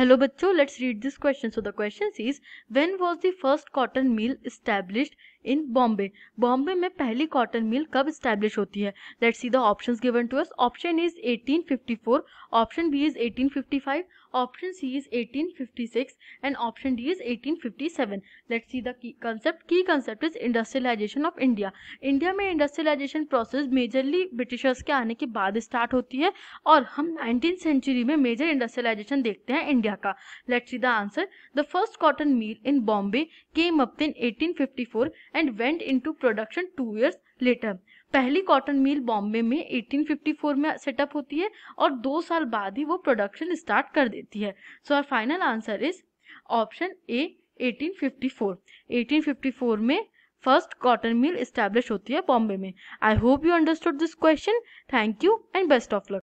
Hello bachcho, let's read this question. So the question is when was the first cotton mill established इन बॉम्बे बॉम्बे में पहली cotton मिल कब establish होती है let see the option given to us option is 1854 option B is 1855 option C is 1856 and option D is 1857 let see the key concept key concept is industrialization of India India में industrialization process majorly Britishers के आने के बाद start होती है और हम nineteen century में मेजर इंडस्ट्रियलाइजेशन देखते हैं इंडिया का let see the answer the first cotton mill in Bombay came up in 1854 went into production two years later पहली कॉटन मिल बॉम्बे में 1854 में सेटअप होती है और दो साल बाद ही वो प्रोडक्शन स्टार्ट कर देती है so our final answer is option A 1854 1854 में फर्स्ट कॉटन मिल स्टैब्लिश होती है बॉम्बे में I hope you understood this question thank you and best of luck